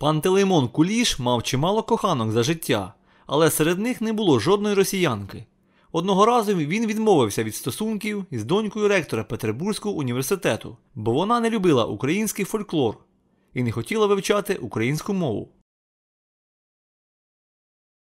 Пантелеймон Куліш мав чимало коханок за життя, але серед них не було жодної росіянки. Одного разу він відмовився від стосунків із донькою ректора Петербурзького університету, бо вона не любила український фольклор і не хотіла вивчати українську мову.